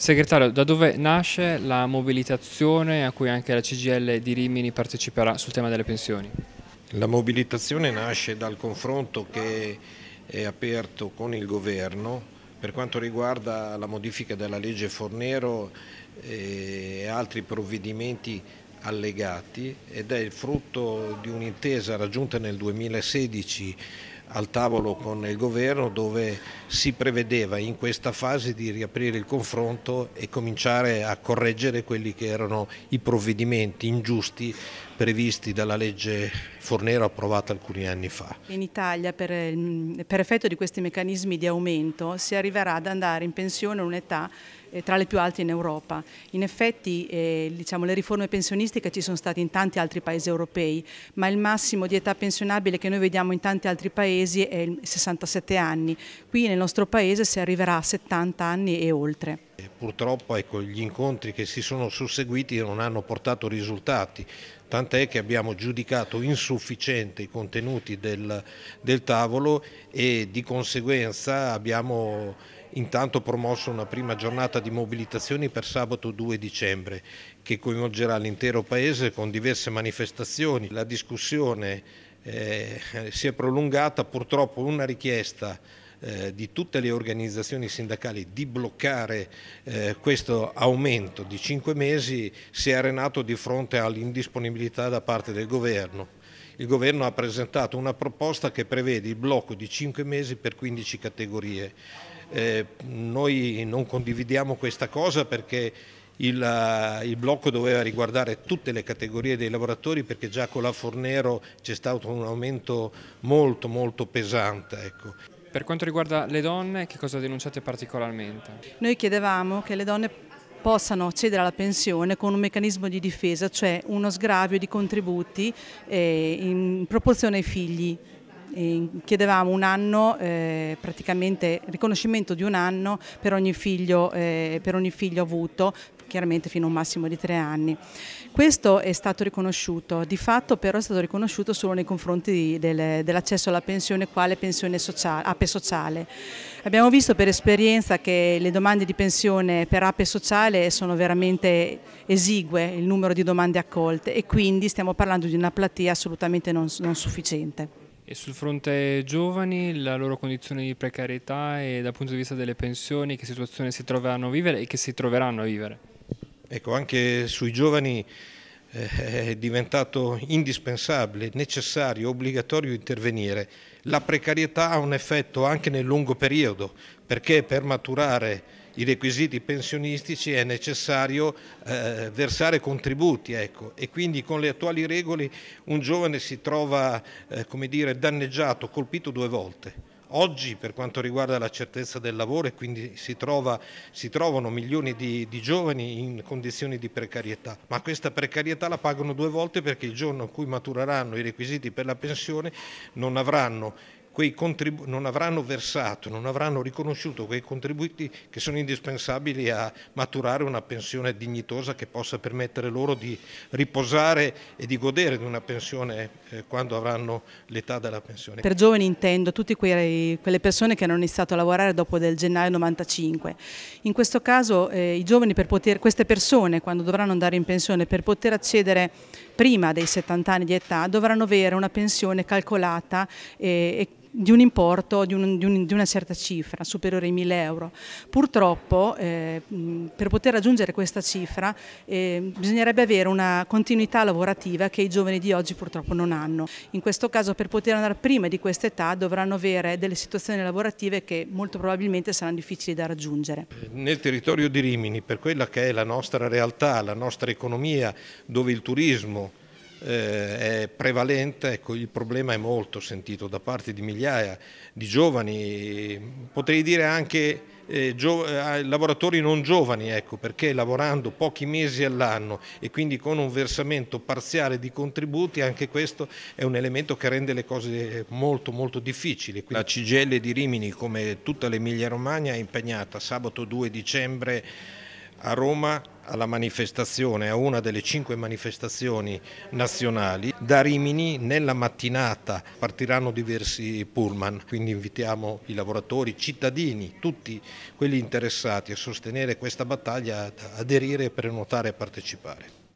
Segretario, da dove nasce la mobilitazione a cui anche la CGL di Rimini parteciperà sul tema delle pensioni? La mobilitazione nasce dal confronto che è aperto con il governo per quanto riguarda la modifica della legge Fornero eh, e altri provvedimenti allegati ed è il frutto di un'intesa raggiunta nel 2016 al tavolo con il governo dove si prevedeva in questa fase di riaprire il confronto e cominciare a correggere quelli che erano i provvedimenti ingiusti previsti dalla legge Fornero approvata alcuni anni fa. In Italia per, mm, per effetto di questi meccanismi di aumento si arriverà ad andare in pensione a un'età eh, tra le più alte in Europa. In effetti eh, diciamo, le riforme pensionistiche ci sono state in tanti altri paesi europei, ma il massimo di età pensionabile che noi vediamo in tanti altri paesi paesi è il 67 anni, qui nel nostro paese si arriverà a 70 anni e oltre. Purtroppo ecco, gli incontri che si sono susseguiti non hanno portato risultati, tant'è che abbiamo giudicato insufficienti i contenuti del, del tavolo e di conseguenza abbiamo intanto promosso una prima giornata di mobilitazioni per sabato 2 dicembre che coinvolgerà l'intero Paese con diverse manifestazioni. La discussione eh, si è prolungata purtroppo una richiesta eh, di tutte le organizzazioni sindacali di bloccare eh, questo aumento di cinque mesi si è arenato di fronte all'indisponibilità da parte del governo. Il governo ha presentato una proposta che prevede il blocco di cinque mesi per 15 categorie. Eh, noi non condividiamo questa cosa perché il, eh, il, blocco doveva riguardare tutte le categorie dei lavoratori perché già con la Fornero c'è stato un aumento molto molto pesante. Ecco. Per quanto riguarda le donne, che cosa denunciate particolarmente? Noi chiedevamo che le donne possano accedere alla pensione con un meccanismo di difesa, cioè uno sgravio di contributi eh, in proporzione ai figli chiedevamo un anno, eh, praticamente riconoscimento di un anno per ogni figlio, eh, per ogni figlio avuto chiaramente fino a un massimo di tre anni. Questo è stato riconosciuto, di fatto però è stato riconosciuto solo nei confronti del, dell'accesso alla pensione quale pensione sociale, APE sociale. Abbiamo visto per esperienza che le domande di pensione per APE sociale sono veramente esigue il numero di domande accolte e quindi stiamo parlando di una platea assolutamente non, non sufficiente. E sul fronte giovani, la loro condizione di precarietà e dal punto di vista delle pensioni, che situazione si troveranno a vivere e che si troveranno a vivere? Ecco, anche sui giovani eh, è diventato indispensabile, necessario, obbligatorio intervenire. La precarietà ha un effetto anche nel lungo periodo, perché per maturare i requisiti pensionistici è necessario eh, versare contributi ecco. e quindi con le attuali regole un giovane si trova eh, come dire, danneggiato, colpito due volte. Oggi per quanto riguarda la certezza del lavoro e quindi si, trova, si trovano milioni di, di, giovani in condizioni di precarietà, ma questa precarietà la pagano due volte perché il giorno in cui matureranno i requisiti per la pensione non avranno quei non avranno versato, non avranno riconosciuto quei contributi che sono indispensabili a maturare una pensione dignitosa che possa permettere loro di riposare e di godere di una pensione eh, quando avranno l'età della pensione. Per giovani intendo tutte quelle persone che hanno iniziato a lavorare dopo del gennaio 95. In questo caso eh, i giovani per poter, queste persone quando dovranno andare in pensione per poter accedere prima dei 70 anni di età dovranno avere una pensione calcolata eh, e di un importo di, un, di, un, di, una certa cifra, superiore ai 1000 euro. Purtroppo eh, per poter raggiungere questa cifra eh, bisognerebbe avere una continuità lavorativa che i giovani di oggi purtroppo non hanno. In questo caso per poter andare prima di questa età dovranno avere delle situazioni lavorative che molto probabilmente saranno difficili da raggiungere. Nel territorio di Rimini, per quella che è la nostra realtà, la nostra economia, dove il turismo eh, è prevalente, ecco, il problema è molto sentito da parte di migliaia di giovani, potrei dire anche eh, eh, lavoratori non giovani, ecco, perché lavorando pochi mesi all'anno e quindi con un versamento parziale di contributi, anche questo è un elemento che rende le cose molto molto difficili. Quindi... La Cigelle di Rimini, come tutta l'Emilia Romagna, è impegnata sabato 2 dicembre a Roma alla manifestazione, a una delle cinque manifestazioni nazionali. Da Rimini nella mattinata partiranno diversi pullman, quindi invitiamo i lavoratori, i cittadini, tutti quelli interessati a sostenere questa battaglia, ad aderire, prenotare e partecipare.